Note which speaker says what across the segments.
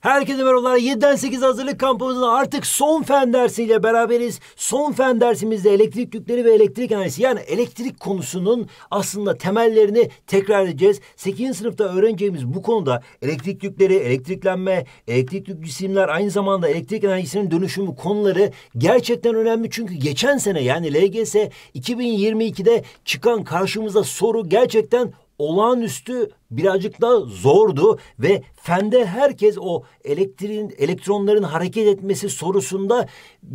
Speaker 1: Herkese merhabalar. 7'den 8 hazırlık kampımızın artık son fen dersiyle beraberiz. Son fen dersimizde elektrik yükleri ve elektrik analizi yani elektrik konusunun aslında temellerini tekrar edeceğiz. 8. sınıfta öğreneceğimiz bu konuda elektrik yükleri, elektriklenme, elektrik yüklü cisimler aynı zamanda elektrik enerjisinin dönüşümü konuları gerçekten önemli. Çünkü geçen sene yani LGS 2022'de çıkan karşımıza soru gerçekten olağanüstü birazcık daha zordu ve fende herkes o elektriğin elektronların hareket etmesi sorusunda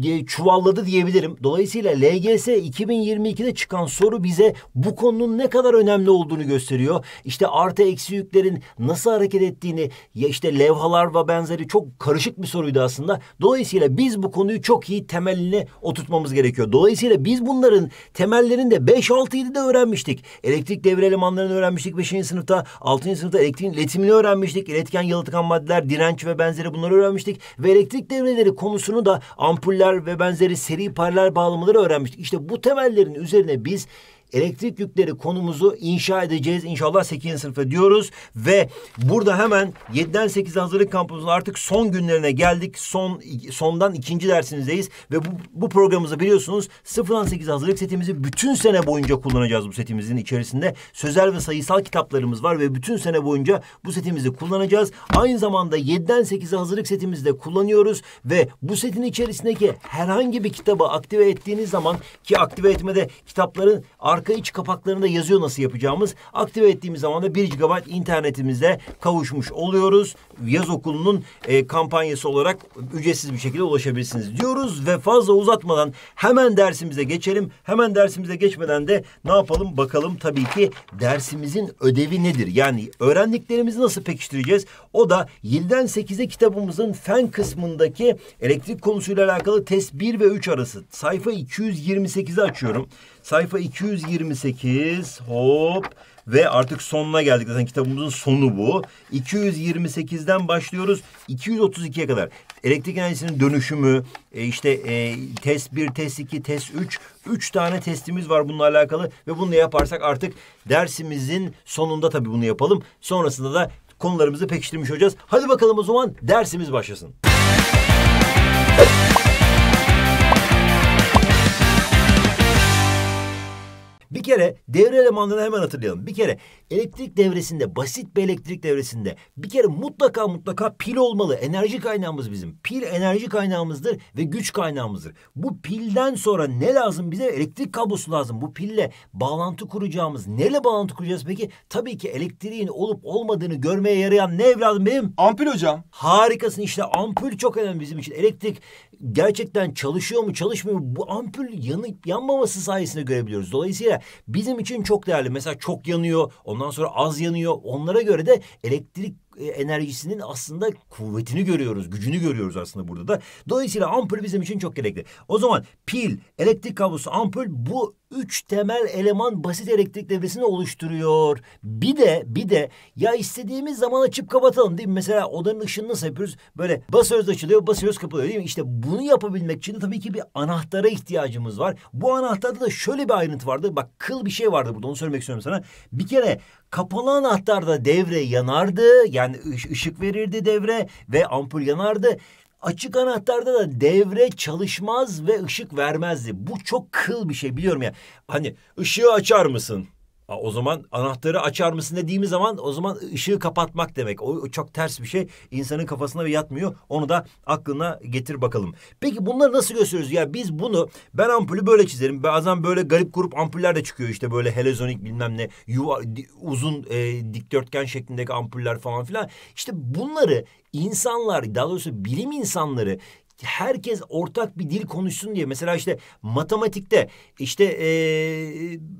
Speaker 1: e, çuvalladı diyebilirim. Dolayısıyla LGS 2022'de çıkan soru bize bu konunun ne kadar önemli olduğunu gösteriyor. İşte artı eksi yüklerin nasıl hareket ettiğini ya işte levhalar ve benzeri çok karışık bir soruydu aslında. Dolayısıyla biz bu konuyu çok iyi temeline oturtmamız gerekiyor. Dolayısıyla biz bunların temellerini de 5 6 7'de öğrenmiştik. Elektrik devre elemanlarını öğrenmiştik 5. sınıfta. Altıncı sınıfta elektriğin iletimini öğrenmiştik. İletken yalıtkan maddeler, direnç ve benzeri bunları öğrenmiştik. Ve elektrik devreleri konusunu da ampuller ve benzeri seri paralel bağlamaları öğrenmiştik. İşte bu temellerin üzerine biz elektrik yükleri konumuzu inşa edeceğiz. İnşallah 8. sınıfta diyoruz ve burada hemen 7'den 8'e hazırlık kampımızın artık son günlerine geldik. Son sondan ikinci dersinizdeyiz ve bu, bu programımızı biliyorsunuz 0'dan 8 hazırlık setimizi bütün sene boyunca kullanacağız bu setimizin içerisinde. Sözel ve sayısal kitaplarımız var ve bütün sene boyunca bu setimizi kullanacağız. Aynı zamanda 7'den 8'e hazırlık setimizi de kullanıyoruz ve bu setin içerisindeki herhangi bir kitabı aktive ettiğiniz zaman ki aktive etmede kitapların artık arka iç kapaklarında yazıyor nasıl yapacağımız. Aktive ettiğimiz zaman da 1 GB internetimize kavuşmuş oluyoruz. Yaz okulunun e, kampanyası olarak ücretsiz bir şekilde ulaşabilirsiniz diyoruz ve fazla uzatmadan hemen dersimize geçelim. Hemen dersimize geçmeden de ne yapalım bakalım tabii ki dersimizin ödevi nedir? Yani öğrendiklerimizi nasıl pekiştireceğiz? O da 7'den 8'e kitabımızın fen kısmındaki elektrik konusuyla alakalı test 1 ve 3 arası. Sayfa 228'i açıyorum. Sayfa 228 228 hop ve artık sonuna geldik zaten kitabımızın sonu bu. 228'den başlıyoruz 232'ye kadar. Elektrik enerjisinin dönüşümü, e, işte e, test 1, test 2, test 3, 3 tane testimiz var bununla alakalı ve bunu yaparsak artık dersimizin sonunda tabii bunu yapalım. Sonrasında da konularımızı pekiştirmiş olacağız. Hadi bakalım o zaman dersimiz başlasın. Bir kere devre elemanlarını hemen hatırlayalım. Bir kere elektrik devresinde basit bir elektrik devresinde bir kere mutlaka mutlaka pil olmalı. Enerji kaynağımız bizim. Pil enerji kaynağımızdır ve güç kaynağımızdır. Bu pilden sonra ne lazım bize? Elektrik kablosu lazım. Bu pille bağlantı kuracağımız. Neyle bağlantı kuracağız peki? Tabii ki elektriğin olup olmadığını görmeye yarayan ne evladım benim? Ampul hocam. Harikasın işte ampul çok önemli bizim için. Elektrik gerçekten çalışıyor mu çalışmıyor mu? Bu ampul yanıp yanmaması sayesinde görebiliyoruz. Dolayısıyla bizim için çok değerli. Mesela çok yanıyor, ondan sonra az yanıyor. Onlara göre de elektrik e, enerjisinin aslında kuvvetini görüyoruz, gücünü görüyoruz aslında burada da. Dolayısıyla ampul bizim için çok gerekli. O zaman pil, elektrik kablosu, ampul bu üç temel eleman basit elektrik devresini oluşturuyor. Bir de bir de ya istediğimiz zaman açıp kapatalım değil mi? Mesela odanın ışığını nasıl yapıyoruz? Böyle basıyoruz açılıyor, basıyoruz kapılıyor değil mi? İşte bunu yapabilmek için de tabii ki bir anahtara ihtiyacımız var. Bu anahtarda da şöyle bir ayrıntı vardı. Bak kıl bir şey vardı burada onu söylemek istiyorum sana. Bir kere Kapalı anahtarda devre yanardı. Yani ışık verirdi devre ve ampul yanardı. Açık anahtarda da devre çalışmaz ve ışık vermezdi. Bu çok kıl bir şey biliyorum ya. Hani ışığı açar mısın? O zaman anahtarı açar mısın dediğimiz zaman o zaman ışığı kapatmak demek. O çok ters bir şey. İnsanın kafasına yatmıyor. Onu da aklına getir bakalım. Peki bunları nasıl gösteriyoruz? Ya biz bunu ben ampulü böyle çizerim. Bazen böyle garip grup ampuller de çıkıyor işte böyle helezonik bilmem ne yuva, uzun e, dikdörtgen şeklindeki ampuller falan filan. İşte bunları insanlar daha doğrusu bilim insanları herkes ortak bir dil konuşsun diye mesela işte matematikte işte e,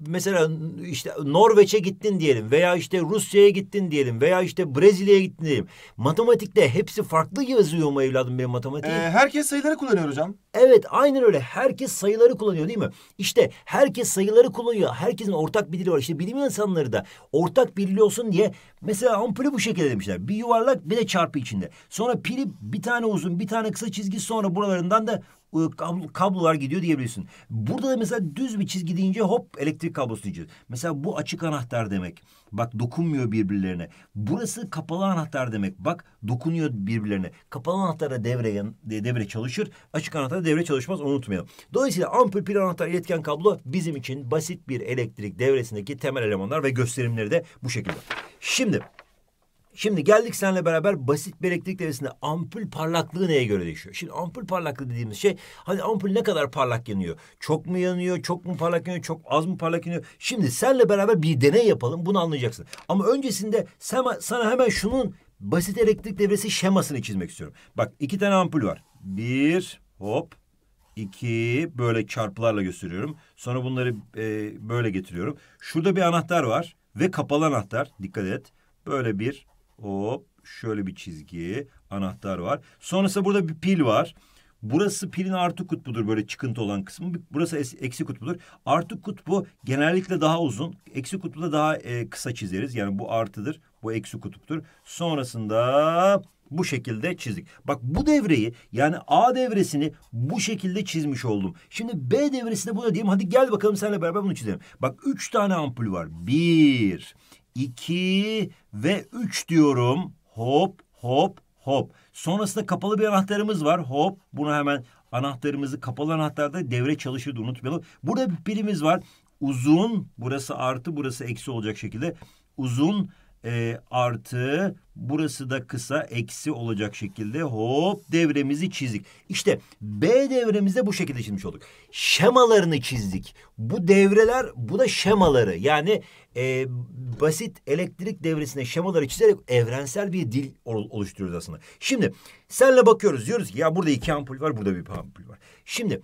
Speaker 1: mesela işte Norveç'e gittin diyelim veya işte Rusya'ya gittin diyelim veya işte Brezilya'ya gittin diyelim. Matematikte hepsi farklı yazıyor mu evladım benim matematiği? Ee, herkes sayıları kullanıyor hocam. Evet aynen öyle. Herkes sayıları kullanıyor değil mi? İşte herkes sayıları kullanıyor. Herkesin ortak bir dili var. İşte bilim insanları da ortak bir olsun diye mesela ampulü bu şekilde demişler. Bir yuvarlak bir de çarpı içinde. Sonra pili bir tane uzun bir tane kısa çizgi sonra buralarından da e, kablolar gidiyor diyebilirsin. Burada da mesela düz bir çizgi deyince hop elektrik kablosu diyeceğiz. Mesela bu açık anahtar demek. Bak dokunmuyor birbirlerine. Burası kapalı anahtar demek. Bak dokunuyor birbirlerine. Kapalı anahtar da devre, devre çalışır. Açık anahtar da devre çalışmaz unutmayalım. Dolayısıyla ampul, pil anahtar, iletken kablo bizim için basit bir elektrik devresindeki temel elemanlar ve gösterimleri de bu şekilde. Şimdi Şimdi geldik seninle beraber basit bir elektrik devresinde ampul parlaklığı neye göre değişiyor? Şimdi ampul parlaklığı dediğimiz şey hani ampul ne kadar parlak yanıyor? Çok mu yanıyor? Çok mu parlak yanıyor? Çok az mı parlak yanıyor? Şimdi senle beraber bir deney yapalım bunu anlayacaksın. Ama öncesinde sen, sana hemen şunun basit elektrik devresi şemasını çizmek istiyorum. Bak iki tane ampul var. Bir hop iki böyle çarpılarla gösteriyorum. Sonra bunları e, böyle getiriyorum. Şurada bir anahtar var ve kapalı anahtar dikkat et. Böyle bir Hop şöyle bir çizgi anahtar var. Sonrasında burada bir pil var. Burası pilin artı kutbudur böyle çıkıntı olan kısmı. Burası eksi kutbudur. Artı kutbu genellikle daha uzun. Eksi kutbu da daha e, kısa çizeriz. Yani bu artıdır. Bu eksi kutuptur. Sonrasında bu şekilde çizdik. Bak bu devreyi yani A devresini bu şekilde çizmiş oldum. Şimdi B devresinde bunu diyeyim. Hadi gel bakalım seninle beraber bunu çizelim. Bak üç tane ampul var. Bir, 2 ve 3 diyorum. Hop hop hop. Sonrasında kapalı bir anahtarımız var. Hop bunu hemen anahtarımızı kapalı anahtarda devre çalışırdı unutmayalım. Burada bir pilimiz var. Uzun burası artı burası eksi olacak şekilde uzun e, artı burası da kısa eksi olacak şekilde hop devremizi çizdik. İşte B devremizde bu şekilde çizmiş olduk. Şemalarını çizdik. Bu devreler bu da şemaları yani e, basit elektrik devresine şemaları çizerek evrensel bir dil oluşturuyoruz aslında. Şimdi senle bakıyoruz diyoruz ki ya burada iki ampul var burada bir ampul var. Şimdi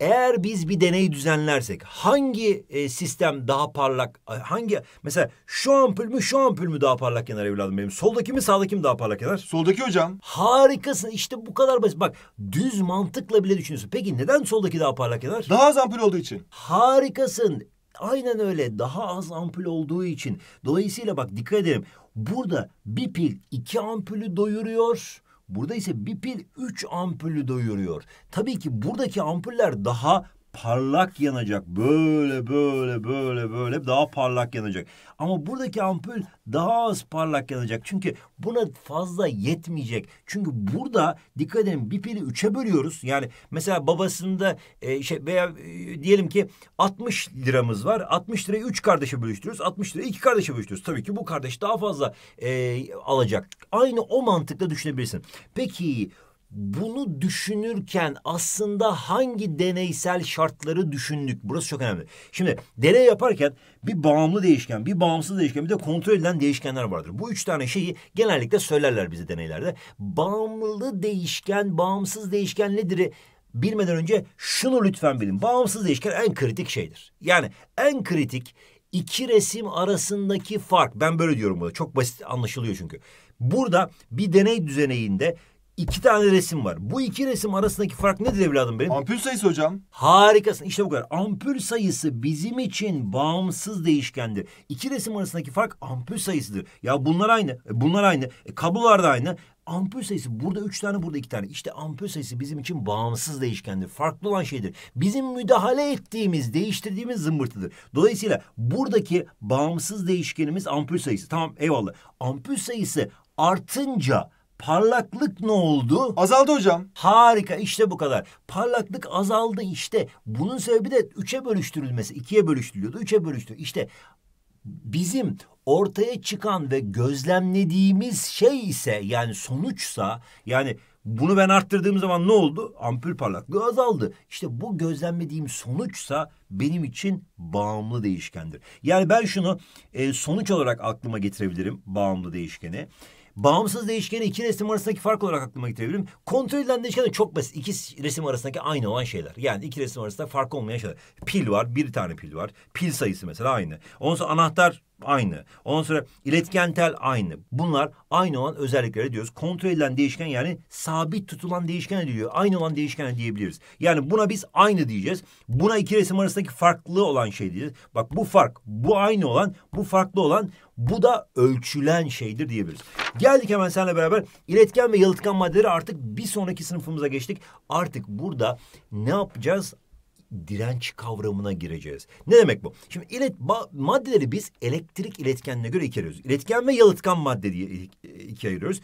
Speaker 1: eğer biz bir deney düzenlersek hangi e, sistem daha parlak hangi mesela şu ampul mü şu ampul mü daha parlak yanar evladım benim soldaki mi sağdaki mi daha parlak yanar? Soldaki hocam. Harikasın işte bu kadar basit bak düz mantıkla bile düşünüyorsun. Peki neden soldaki daha parlak yanar? Daha az ampul olduğu için. Harikasın aynen öyle daha az ampul olduğu için. Dolayısıyla bak dikkat edelim burada bir pil iki ampulü doyuruyor Burada ise bir pil 3 ampulü doyuruyor. Tabii ki buradaki ampuller daha parlak yanacak. Böyle böyle böyle böyle daha parlak yanacak. Ama buradaki ampul daha az parlak yanacak. Çünkü buna fazla yetmeyecek. Çünkü burada dikkat edin bir pili üçe bölüyoruz. Yani mesela babasında e, şey veya e, diyelim ki 60 liramız var. 60 lirayı üç kardeşe bölüştürüyoruz. 60 lirayı iki kardeşe bölüştürüyoruz. Tabii ki bu kardeş daha fazla e, alacak. Aynı o mantıkla düşünebilirsin. Peki bunu düşünürken aslında hangi deneysel şartları düşündük? Burası çok önemli. Şimdi deney yaparken bir bağımlı değişken, bir bağımsız değişken, bir de kontrol edilen değişkenler vardır. Bu üç tane şeyi genellikle söylerler bize deneylerde. Bağımlı değişken, bağımsız değişken nedir? Bilmeden önce şunu lütfen bilin. Bağımsız değişken en kritik şeydir. Yani en kritik iki resim arasındaki fark. Ben böyle diyorum burada. Çok basit anlaşılıyor çünkü. Burada bir deney düzeneyinde iki tane resim var. Bu iki resim arasındaki fark nedir evladım benim? Ampul sayısı hocam. Harikasın İşte bu kadar. Ampul sayısı bizim için bağımsız değişkendir. İki resim arasındaki fark ampul sayısıdır. Ya bunlar aynı, e, bunlar aynı, e, kablolar da aynı. Ampul sayısı burada üç tane burada iki tane. İşte ampul sayısı bizim için bağımsız değişkendir. Farklı olan şeydir. Bizim müdahale ettiğimiz, değiştirdiğimiz zımbırtıdır. Dolayısıyla buradaki bağımsız değişkenimiz ampul sayısı. Tamam eyvallah. Ampul sayısı artınca Parlaklık ne oldu? Azaldı hocam. Harika işte bu kadar. Parlaklık azaldı işte. Bunun sebebi de üçe bölüştürülmesi. ikiye bölüştürülüyordu. Üçe bölüştü. İşte bizim ortaya çıkan ve gözlemlediğimiz şey ise yani sonuçsa yani bunu ben arttırdığım zaman ne oldu? Ampul parlaklığı azaldı. İşte bu gözlemlediğim sonuçsa benim için bağımlı değişkendir. Yani ben şunu e, sonuç olarak aklıma getirebilirim bağımlı değişkeni. Bağımsız değişkeni iki resim arasındaki fark olarak aklıma getirebilirim. Kontrol edilen değişken de çok basit. İki resim arasındaki aynı olan şeyler. Yani iki resim arasında fark olmayan şeyler. Pil var, bir tane pil var. Pil sayısı mesela aynı. Ondan sonra anahtar aynı. Ondan sonra iletken tel aynı. Bunlar aynı olan özellikleri diyoruz. Kontrol edilen değişken yani sabit tutulan değişken diyor. Aynı olan değişken diyebiliriz. Yani buna biz aynı diyeceğiz. Buna iki resim arasındaki farklılığı olan şey diyeceğiz. Bak bu fark, bu aynı olan, bu farklı olan, bu da ölçülen şeydir diyebiliriz. Geldik hemen seninle beraber iletken ve yalıtkan maddeleri artık bir sonraki sınıfımıza geçtik. Artık burada ne yapacağız? direnç kavramına gireceğiz. Ne demek bu? Şimdi ilet maddeleri biz elektrik iletkenine göre ikiye ayırıyoruz. İletken ve yalıtkan madde diye ikiye ayırıyoruz.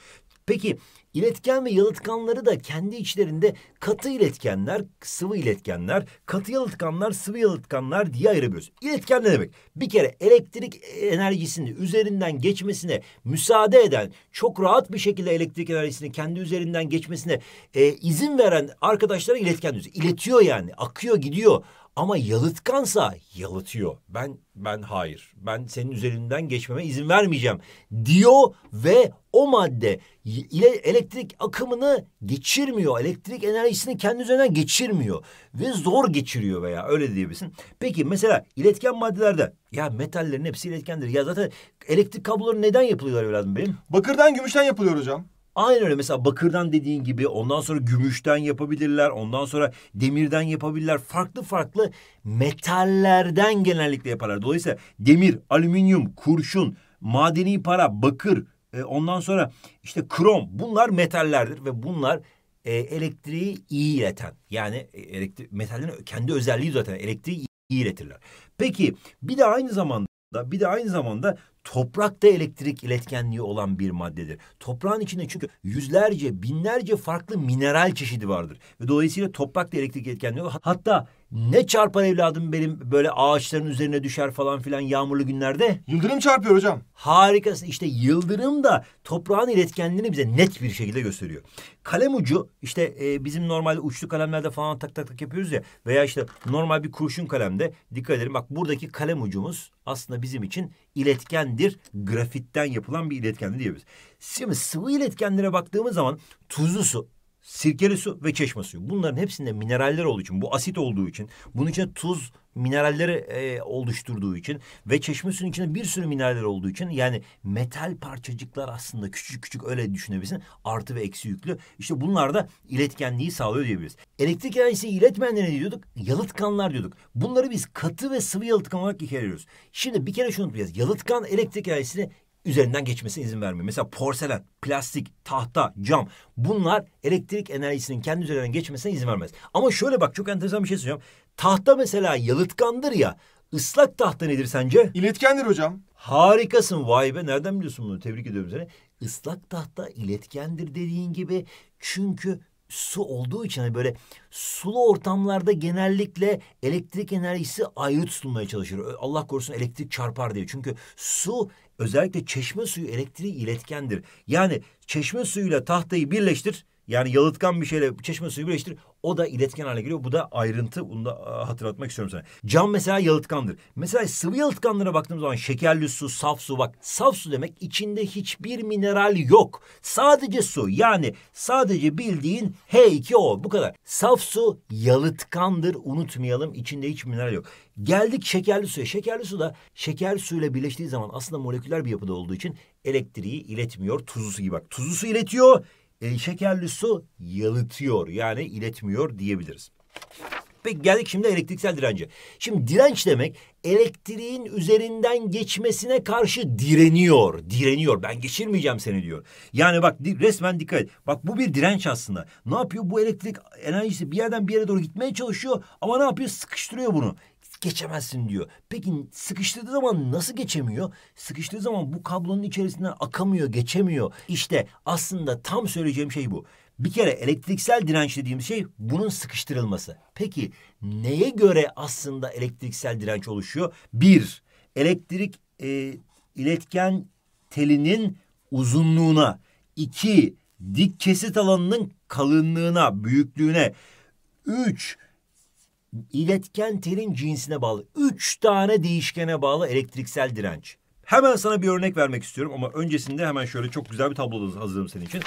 Speaker 1: Peki iletken ve yalıtkanları da kendi içlerinde katı iletkenler, sıvı iletkenler, katı yalıtkanlar, sıvı yalıtkanlar diye ayırabiliyoruz. İletken ne demek? Bir kere elektrik enerjisini üzerinden geçmesine müsaade eden, çok rahat bir şekilde elektrik enerjisini kendi üzerinden geçmesine e, izin veren arkadaşlara iletken diyoruz. İletiyor yani, akıyor, gidiyor. Ama yalıtkansa yalıtıyor. Ben ben hayır. Ben senin üzerinden geçmeme izin vermeyeceğim diyor ve o madde ile elektrik akımını geçirmiyor. Elektrik enerjisini kendi üzerinden geçirmiyor ve zor geçiriyor veya öyle diyebilirsin. Peki mesela iletken maddelerde ya metallerin hepsi iletkendir. Ya zaten elektrik kabloları neden yapılıyorlar evladım benim? Bakırdan gümüşten yapılıyor hocam. Aynen öyle mesela bakırdan dediğin gibi ondan sonra gümüşten yapabilirler. Ondan sonra demirden yapabilirler. Farklı farklı metallerden genellikle yaparlar. Dolayısıyla demir, alüminyum, kurşun, madeni para, bakır, e, ondan sonra işte krom bunlar metallerdir ve bunlar e, elektriği iyi ileten. Yani e, elektri metallerin kendi özelliği zaten elektriği iyi iletirler. Peki bir de aynı zamanda da bir de aynı zamanda toprakta elektrik iletkenliği olan bir maddedir. Toprağın içinde çünkü yüzlerce, binlerce farklı mineral çeşidi vardır. Ve dolayısıyla toprakta elektrik iletkenliği olur. Hatta ne çarpar evladım benim böyle ağaçların üzerine düşer falan filan yağmurlu günlerde? Yıldırım çarpıyor hocam. Harikasın. işte yıldırım da toprağın iletkenliğini bize net bir şekilde gösteriyor. Kalem ucu işte e, bizim normalde uçlu kalemlerde falan tak tak tak yapıyoruz ya veya işte normal bir kurşun kalemde dikkat edelim. Bak buradaki kalem ucumuz aslında bizim için iletkendir. Grafitten yapılan bir iletkendir diyebiliriz. Şimdi sıvı iletkenlere baktığımız zaman tuzlu su sirkeli su ve çeşme suyu. Bunların hepsinde mineraller olduğu için, bu asit olduğu için, bunun içinde tuz mineralleri e, oluşturduğu için ve çeşme suyunun içinde bir sürü mineraller olduğu için yani metal parçacıklar aslında küçük küçük öyle düşünebilirsin. Artı ve eksi yüklü. İşte bunlar da iletkenliği sağlıyor diyebiliriz. Elektrik enerjisi iletmenleri ne diyorduk? Yalıtkanlar diyorduk. Bunları biz katı ve sıvı yalıtkan olarak ikiye ayırıyoruz. Şimdi bir kere şunu unutmayacağız. Yalıtkan elektrik enerjisini üzerinden geçmesine izin vermiyor. Mesela porselen, plastik, tahta, cam bunlar elektrik enerjisinin kendi üzerinden geçmesine izin vermez. Ama şöyle bak çok enteresan bir şey söyleyeceğim. Tahta mesela yalıtkandır ya. Islak tahta nedir sence? İletkendir hocam. Harikasın vay be nereden biliyorsun bunu tebrik ediyorum seni. Islak tahta iletkendir dediğin gibi çünkü su olduğu için hani böyle sulu ortamlarda genellikle elektrik enerjisi ayrı tutulmaya çalışır. Allah korusun elektrik çarpar diye. Çünkü su özellikle çeşme suyu elektriği iletkendir. Yani çeşme suyuyla tahtayı birleştir. Yani yalıtkan bir şeyle çeşme suyu birleştir. O da iletken hale geliyor. Bu da ayrıntı. Bunu da hatırlatmak istiyorum sana. Cam mesela yalıtkandır. Mesela sıvı yalıtkanlara baktığımız zaman şekerli su, saf su bak. Saf su demek içinde hiçbir mineral yok. Sadece su. Yani sadece bildiğin H2O. Bu kadar. Saf su yalıtkandır. Unutmayalım. İçinde hiç mineral yok. Geldik şekerli suya. Şekerli su da şeker suyla birleştiği zaman aslında moleküler bir yapıda olduğu için elektriği iletmiyor. Tuzlu su gibi bak. Tuzlu su iletiyor El şekerli su yalıtıyor yani iletmiyor diyebiliriz. Peki geldik şimdi elektriksel dirence. Şimdi direnç demek elektriğin üzerinden geçmesine karşı direniyor. Direniyor. Ben geçirmeyeceğim seni diyor. Yani bak resmen dikkat et. Bak bu bir direnç aslında. Ne yapıyor? Bu elektrik enerjisi bir yerden bir yere doğru gitmeye çalışıyor ama ne yapıyor? Sıkıştırıyor bunu geçemezsin diyor. Peki sıkıştığı zaman nasıl geçemiyor? Sıkıştığı zaman bu kablonun içerisinden akamıyor, geçemiyor. İşte aslında tam söyleyeceğim şey bu. Bir kere elektriksel direnç dediğimiz şey bunun sıkıştırılması. Peki neye göre aslında elektriksel direnç oluşuyor? Bir, elektrik e, iletken telinin uzunluğuna. iki dik kesit alanının kalınlığına, büyüklüğüne. Üç, iletken telin cinsine bağlı. Üç tane değişkene bağlı elektriksel direnç. Hemen sana bir örnek vermek istiyorum ama öncesinde hemen şöyle çok güzel bir tablo hazırladım senin için.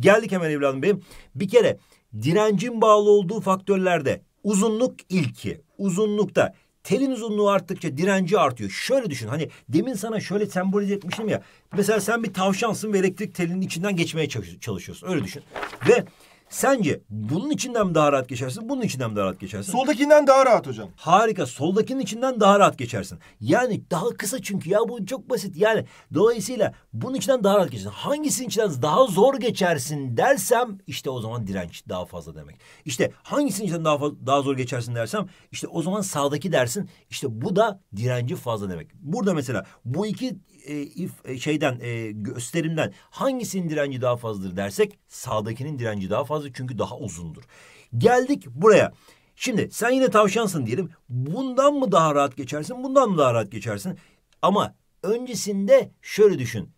Speaker 1: Geldik hemen evladım benim. Bir kere direncin bağlı olduğu faktörlerde uzunluk ilki. Uzunlukta telin uzunluğu arttıkça direnci artıyor. Şöyle düşün hani demin sana şöyle sembolize etmiştim ya. Mesela sen bir tavşansın ve elektrik telinin içinden geçmeye çalışıyorsun. Öyle düşün. Ve Sence bunun içinden mi daha rahat geçersin, bunun içinden mi daha rahat geçersin? Soldakinden daha rahat hocam. Harika. Soldakinin içinden daha rahat geçersin. Yani daha kısa çünkü ya bu çok basit. Yani dolayısıyla bunun içinden daha rahat geçersin. Hangisinin içinden daha zor geçersin dersem işte o zaman direnç daha fazla demek. İşte hangisinin içinden daha daha zor geçersin dersem işte o zaman sağdaki dersin. İşte bu da direnci fazla demek. Burada mesela bu iki e, if, e, şeyden e, gösterimden hangisinin direnci daha fazladır dersek sağdakinin direnci daha fazla fazla çünkü daha uzundur. Geldik buraya. Şimdi sen yine tavşansın diyelim. Bundan mı daha rahat geçersin? Bundan mı daha rahat geçersin? Ama öncesinde şöyle düşün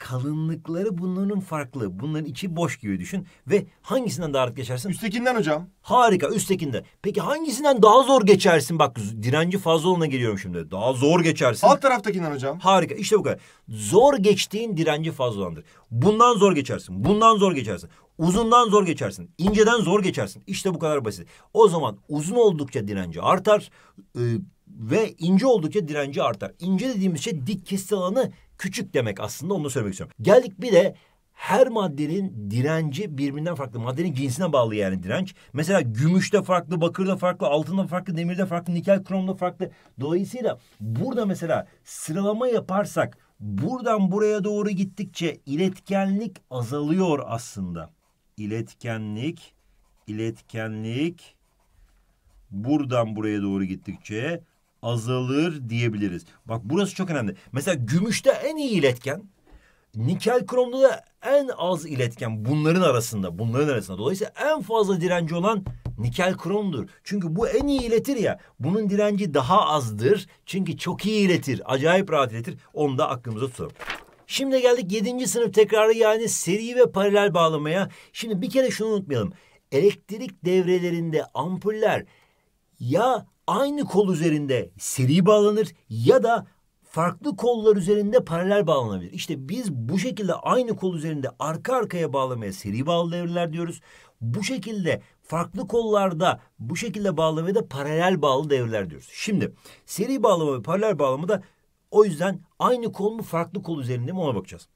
Speaker 1: kalınlıkları bunların farklı. Bunların içi boş gibi düşün ve hangisinden daha rahat geçersin? Üsttekinden hocam. Harika üsttekinden. Peki hangisinden daha zor geçersin? Bak direnci fazla olana geliyorum şimdi. Daha zor geçersin. Alt taraftakinden hocam. Harika işte bu kadar. Zor geçtiğin direnci fazla olandır. Bundan zor geçersin. Bundan zor geçersin. Uzundan zor geçersin. inceden zor geçersin. İşte bu kadar basit. O zaman uzun oldukça direnci artar. E, ve ince oldukça direnci artar. İnce dediğimiz şey dik kesik alanı küçük demek aslında onu söylemek istiyorum. Geldik bir de her maddenin direnci birbirinden farklı. Maddenin cinsine bağlı yani direnç. Mesela gümüşte farklı, bakırda farklı, altında farklı, demirde farklı, nikel kromda farklı. Dolayısıyla burada mesela sıralama yaparsak buradan buraya doğru gittikçe iletkenlik azalıyor aslında. İletkenlik, iletkenlik buradan buraya doğru gittikçe azalır diyebiliriz. Bak burası çok önemli. Mesela gümüşte en iyi iletken, nikel kromda da en az iletken bunların arasında, bunların arasında. Dolayısıyla en fazla direnci olan nikel kromdur. Çünkü bu en iyi iletir ya. Bunun direnci daha azdır. Çünkü çok iyi iletir. Acayip rahat iletir. Onu da aklımıza tutalım. Şimdi geldik yedinci sınıf tekrarı yani seri ve paralel bağlamaya. Şimdi bir kere şunu unutmayalım. Elektrik devrelerinde ampuller ya aynı kol üzerinde seri bağlanır ya da farklı kollar üzerinde paralel bağlanabilir. İşte biz bu şekilde aynı kol üzerinde arka arkaya bağlamaya seri bağlı devreler diyoruz. Bu şekilde farklı kollarda bu şekilde bağlamaya da paralel bağlı devreler diyoruz. Şimdi seri bağlama ve paralel bağlama da o yüzden aynı kol mu farklı kol üzerinde mi ona bakacağız.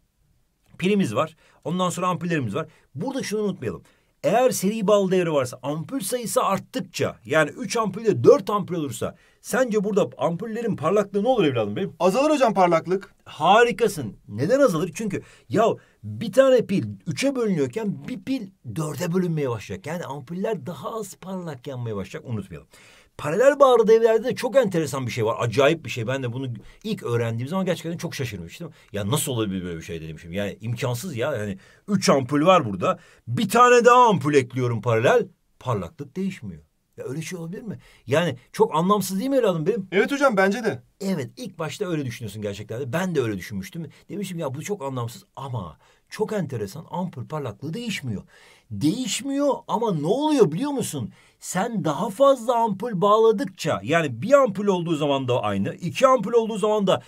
Speaker 1: Pilimiz var. Ondan sonra ampullerimiz var. Burada şunu unutmayalım. Eğer seri bağlı devre varsa ampul sayısı arttıkça yani 3 ampulde 4 ampul olursa sence burada ampullerin parlaklığı ne olur evladım benim? Azalır hocam parlaklık. Harikasın. Neden azalır? Çünkü ya bir tane pil 3'e bölünüyorken bir pil 4'e bölünmeye başlayacak. Yani ampuller daha az parlak yanmaya başlayacak unutmayalım paralel bağlı devlerde de çok enteresan bir şey var. Acayip bir şey. Ben de bunu ilk öğrendiğim zaman gerçekten çok şaşırmıştım. Ya nasıl olabilir böyle bir şey dedim Yani imkansız ya. Yani üç ampul var burada. Bir tane daha ampul ekliyorum paralel. Parlaklık değişmiyor. Ya öyle şey olabilir mi? Yani çok anlamsız değil mi evladım benim? Evet hocam bence de. Evet ilk başta öyle düşünüyorsun gerçekten de. Ben de öyle düşünmüştüm. Demişim ya bu çok anlamsız ama çok enteresan ampul parlaklığı değişmiyor. Değişmiyor ama ne oluyor biliyor musun? Sen daha fazla ampul bağladıkça yani bir ampul olduğu zaman da aynı. iki ampul olduğu zaman da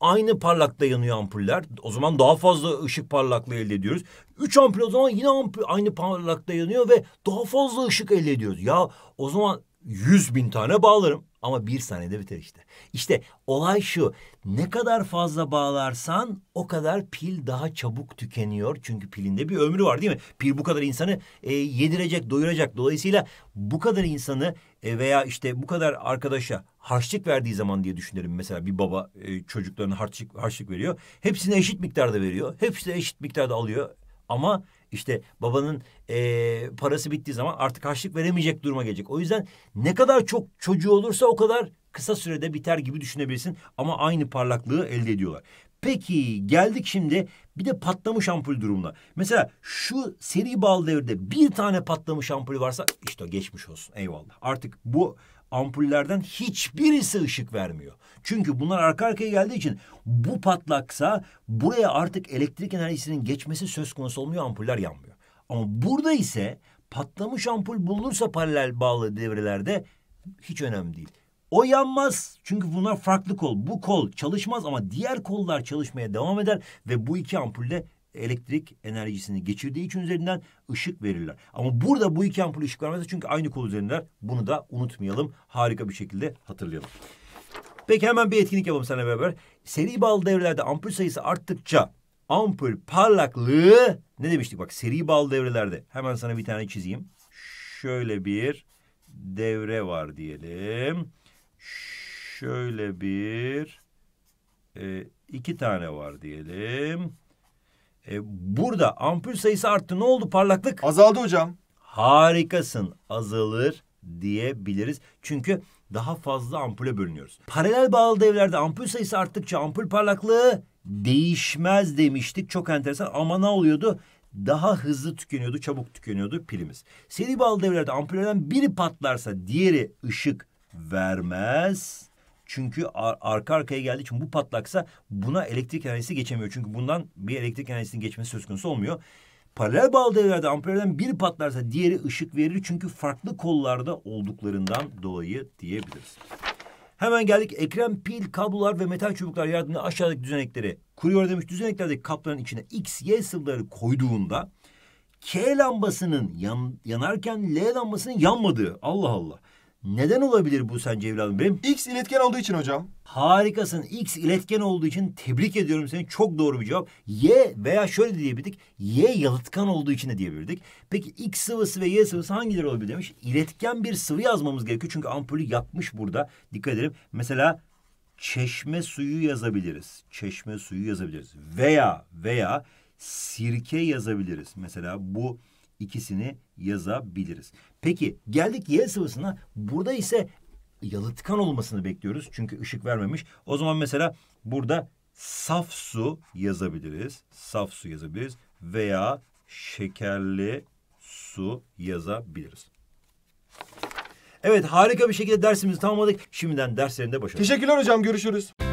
Speaker 1: aynı parlakta yanıyor ampuller. O zaman daha fazla ışık parlaklığı elde ediyoruz. Üç ampul o zaman yine ampul aynı parlakta yanıyor ve daha fazla ışık elde ediyoruz. Ya o zaman yüz bin tane bağlarım ama bir saniyede biter işte. İşte olay şu ne kadar fazla bağlarsan o kadar pil daha çabuk tükeniyor. Çünkü pilinde bir ömrü var değil mi? Pil bu kadar insanı e, yedirecek doyuracak. Dolayısıyla bu kadar insanı e, veya işte bu kadar arkadaşa harçlık verdiği zaman diye düşünelim. Mesela bir baba e, çocuklarına harçlık, harçlık veriyor. Hepsine eşit miktarda veriyor. hepsi de eşit miktarda alıyor. Ama işte babanın e, parası bittiği zaman artık harçlık veremeyecek duruma gelecek. O yüzden ne kadar çok çocuğu olursa o kadar kısa sürede biter gibi düşünebilirsin. Ama aynı parlaklığı elde ediyorlar. Peki geldik şimdi bir de patlamış ampul durumuna. Mesela şu seri bal devrede bir tane patlamış ampul varsa işte geçmiş olsun eyvallah. Artık bu ampullerden hiçbirisi ışık vermiyor. Çünkü bunlar arka arkaya geldiği için bu patlaksa buraya artık elektrik enerjisinin geçmesi söz konusu olmuyor ampuller yanmıyor. Ama burada ise patlamış ampul bulunursa paralel bağlı devrelerde hiç önemli değil. O yanmaz çünkü bunlar farklı kol. Bu kol çalışmaz ama diğer kollar çalışmaya devam eder ve bu iki ampulle elektrik enerjisini geçirdiği için üzerinden ışık verirler. Ama burada bu iki ampul ışık vermez çünkü aynı kol üzerindeler. Bunu da unutmayalım. Harika bir şekilde hatırlayalım. Peki hemen bir etkinlik yapalım seninle beraber. Seri bağlı devrelerde ampul sayısı arttıkça ampul parlaklığı ne demiştik bak seri bağlı devrelerde. Hemen sana bir tane çizeyim. Şöyle bir devre var diyelim. Şöyle bir e, iki tane var diyelim. E, burada ampul sayısı arttı. Ne oldu parlaklık? Azaldı hocam. Harikasın. Azalır diyebiliriz. Çünkü daha fazla ampule bölünüyoruz. Paralel bağlı devlerde ampul sayısı arttıkça ampul parlaklığı değişmez demiştik. Çok enteresan ama ne oluyordu? Daha hızlı tükeniyordu, çabuk tükeniyordu pilimiz. Seri bağlı devlerde ampullerden biri patlarsa diğeri ışık vermez çünkü ar arka arkaya geldiği için bu patlaksa buna elektrik enerjisi geçemiyor. Çünkü bundan bir elektrik enerjisinin geçmesi söz konusu olmuyor. Paralel bağlı devrelerde amperden biri patlarsa diğeri ışık verir. Çünkü farklı kollarda olduklarından dolayı diyebiliriz. Hemen geldik ekran pil, kablolar ve metal çubuklar yardımıyla aşağıdaki düzenekleri kuruyor demiş. Düzeneklerdeki kapların içine X, Y sıvıları koyduğunda K lambasının yan, yanarken L lambasının yanmadığı. Allah Allah. Neden olabilir bu sence evladım benim? X iletken olduğu için hocam. Harikasın. X iletken olduğu için tebrik ediyorum seni. Çok doğru bir cevap. Y veya şöyle diyebildik. Y yalıtkan olduğu için de diyebildik Peki X sıvısı ve Y sıvısı hangileri olabilir demiş. İletken bir sıvı yazmamız gerekiyor. Çünkü ampulü yakmış burada. Dikkat edelim. Mesela çeşme suyu yazabiliriz. Çeşme suyu yazabiliriz. Veya veya sirke yazabiliriz. Mesela bu ikisini yazabiliriz. Peki geldik Y sıvısına. Burada ise yalıtkan olmasını bekliyoruz. Çünkü ışık vermemiş. O zaman mesela burada saf su yazabiliriz. Saf su yazabiliriz. Veya şekerli su yazabiliriz. Evet harika bir şekilde dersimizi tamamladık. Şimdiden derslerinde başarılı. Teşekkürler hocam görüşürüz.